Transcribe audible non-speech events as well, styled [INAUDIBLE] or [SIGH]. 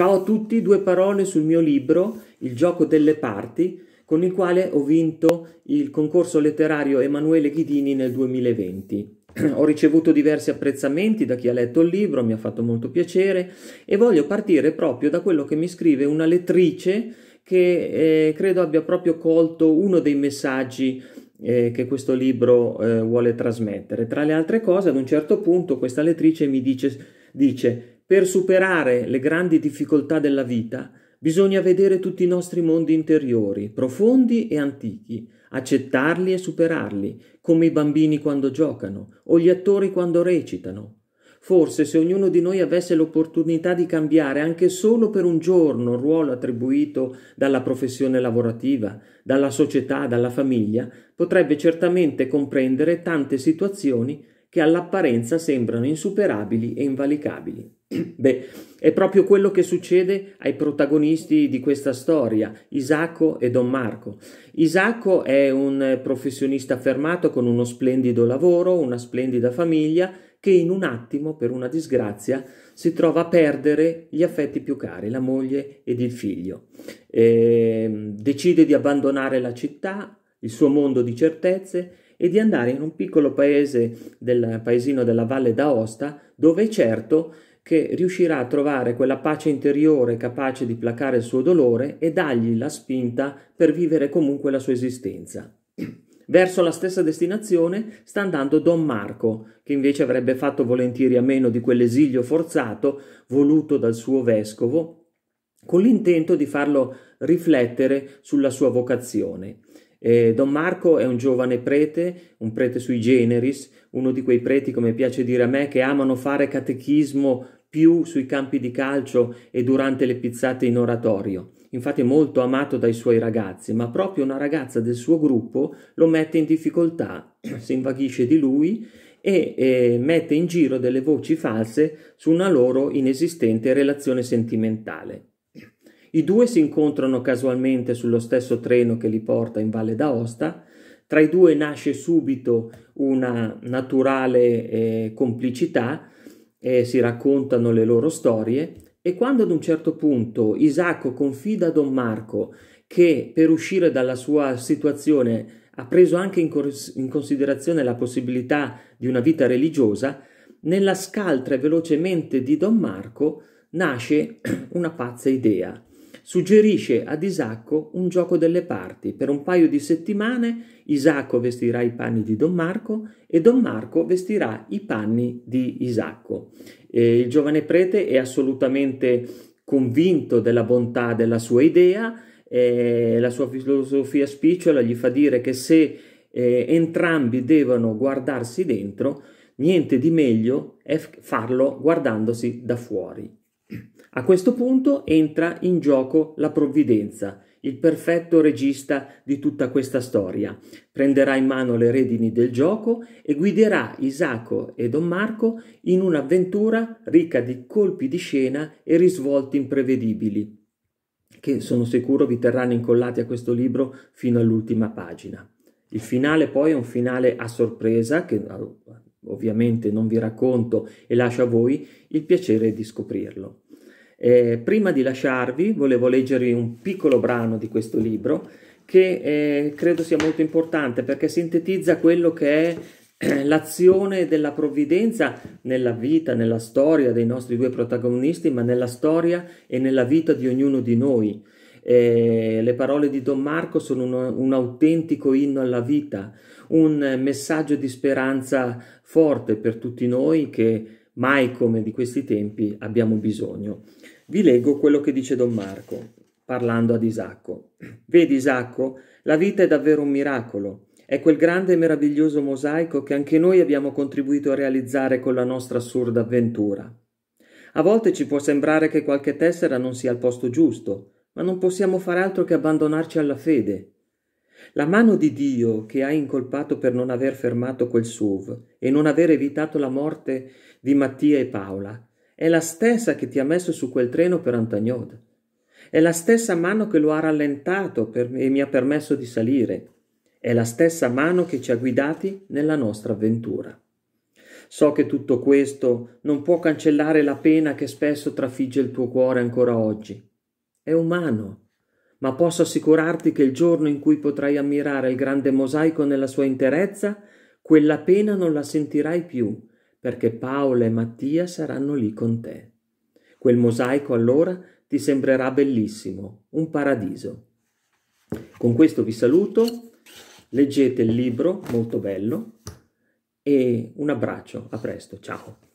Ciao a tutti, due parole sul mio libro Il gioco delle parti, con il quale ho vinto il concorso letterario Emanuele Ghidini nel 2020. [CLEARS THROAT] ho ricevuto diversi apprezzamenti da chi ha letto il libro, mi ha fatto molto piacere e voglio partire proprio da quello che mi scrive una lettrice che eh, credo abbia proprio colto uno dei messaggi eh, che questo libro eh, vuole trasmettere. Tra le altre cose, ad un certo punto questa lettrice mi dice, dice per superare le grandi difficoltà della vita bisogna vedere tutti i nostri mondi interiori, profondi e antichi, accettarli e superarli, come i bambini quando giocano o gli attori quando recitano. Forse se ognuno di noi avesse l'opportunità di cambiare anche solo per un giorno il ruolo attribuito dalla professione lavorativa, dalla società, dalla famiglia, potrebbe certamente comprendere tante situazioni che all'apparenza sembrano insuperabili e invalicabili. Beh, è proprio quello che succede ai protagonisti di questa storia, Isacco e Don Marco. Isacco è un professionista affermato con uno splendido lavoro, una splendida famiglia, che in un attimo, per una disgrazia, si trova a perdere gli affetti più cari, la moglie ed il figlio. E ehm, decide di abbandonare la città, il suo mondo di certezze e di andare in un piccolo paese del paesino della Valle d'Aosta dove certo che riuscirà a trovare quella pace interiore capace di placare il suo dolore e dargli la spinta per vivere comunque la sua esistenza. [CLEARS THROAT] Verso la stessa destinazione sta andando Don Marco, che invece avrebbe fatto volentieri a meno di quell'esilio forzato voluto dal suo vescovo, con l'intento di farlo riflettere sulla sua vocazione. Eh, Don Marco è un giovane prete, un prete sui generis, uno di quei preti, come piace dire a me, che amano fare catechismo più sui campi di calcio e durante le pizzate in oratorio. Infatti è molto amato dai suoi ragazzi, ma proprio una ragazza del suo gruppo lo mette in difficoltà, [CLEARS THROAT] si invaghisce di lui e eh, mette in giro delle voci false su una loro inesistente relazione sentimentale. I due si incontrano casualmente sullo stesso treno che li porta in Valle d'Aosta. Tra i due nasce subito una naturale eh, complicità eh, si raccontano le loro storie e quando ad un certo punto Isacco confida a Don Marco che per uscire dalla sua situazione ha preso anche in, cons- in considerazione la possibilità di una vita religiosa, nella scaltra e velocemente di Don Marco nasce [CLEARS THROAT] una pazza idea suggerisce ad Isacco un gioco delle parti. Per un paio di settimane Isacco vestirà i panni di Don Marco e Don Marco vestirà i panni di Isacco. E il giovane prete è assolutamente convinto della bontà della sua idea, e la sua filosofia spicciola gli fa dire che se eh, entrambi devono guardarsi dentro, niente di meglio è farlo guardandosi da fuori. A questo punto entra in gioco la provvidenza, il perfetto regista di tutta questa storia. Prenderà in mano le redini del gioco e guiderà Isacco e Don Marco in un'avventura ricca di colpi di scena e risvolti imprevedibili, che sono sicuro vi terranno incollati a questo libro fino all'ultima pagina. Il finale poi è un finale a sorpresa che ah, ovviamente non vi racconto e lascio a voi il piacere di scoprirlo. Eh, prima di lasciarvi volevo leggervi un piccolo brano di questo libro che eh, credo sia molto importante perché sintetizza quello che è eh, l'azione della provvidenza nella vita, nella storia dei nostri due protagonisti, ma nella storia e nella vita di ognuno di noi. Eh, le parole di Don Marco sono un, un, autentico inno alla vita, un messaggio di speranza forte per tutti noi che mai come di questi tempi abbiamo bisogno. Vi leggo quello che dice Don Marco, parlando ad Isacco. Vedi Isacco, la vita è davvero un miracolo. È quel grande e meraviglioso mosaico che anche noi abbiamo contribuito a realizzare con la nostra assurda avventura. A volte ci può sembrare che qualche tessera non sia al posto giusto, ma non possiamo fare altro che abbandonarci alla fede, la mano di Dio che ha incolpato per non aver fermato quel SUV e non aver evitato la morte di Mattia e Paola è la stessa che ti ha messo su quel treno per Antagnoda. È la stessa mano che lo ha rallentato per, e mi ha permesso di salire. È la stessa mano che ci ha guidati nella nostra avventura. So che tutto questo non può cancellare la pena che spesso trafigge il tuo cuore ancora oggi. È umano ma posso assicurarti che il giorno in cui potrai ammirare il grande mosaico nella sua interezza, quella pena non la sentirai più, perché Paolo e Mattia saranno lì con te. Quel mosaico allora ti sembrerà bellissimo, un paradiso. Con questo vi saluto, leggete il libro, molto bello, e un abbraccio, a presto, ciao.